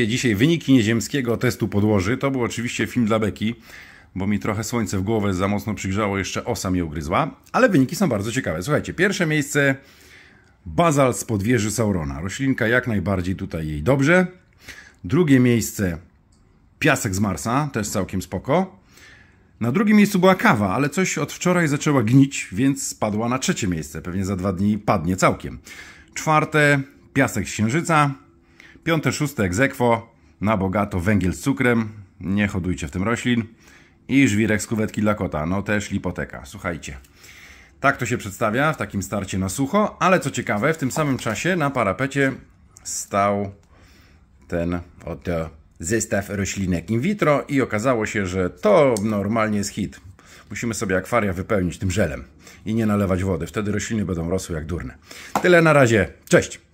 Dzisiaj wyniki nieziemskiego testu podłoży. To był oczywiście film dla beki, bo mi trochę słońce w głowę za mocno przygrzało, jeszcze osa mi ugryzła, ale wyniki są bardzo ciekawe. Słuchajcie, pierwsze miejsce bazal z podwieży Saurona. Roślinka jak najbardziej tutaj jej dobrze. Drugie miejsce piasek z Marsa, też całkiem spoko. Na drugim miejscu była kawa, ale coś od wczoraj zaczęła gnić, więc spadła na trzecie miejsce. Pewnie za dwa dni padnie całkiem. Czwarte piasek z Księżyca. Piąte, szóste egzekwo na bogato węgiel z cukrem. Nie hodujcie w tym roślin. I żwirek z kuwetki dla kota. No też lipoteka. Słuchajcie. Tak to się przedstawia w takim starcie na sucho, ale co ciekawe, w tym samym czasie na parapecie stał ten oto zestaw roślinek in vitro i okazało się, że to normalnie jest hit. Musimy sobie akwaria wypełnić tym żelem i nie nalewać wody. Wtedy rośliny będą rosły jak durne. Tyle na razie. Cześć!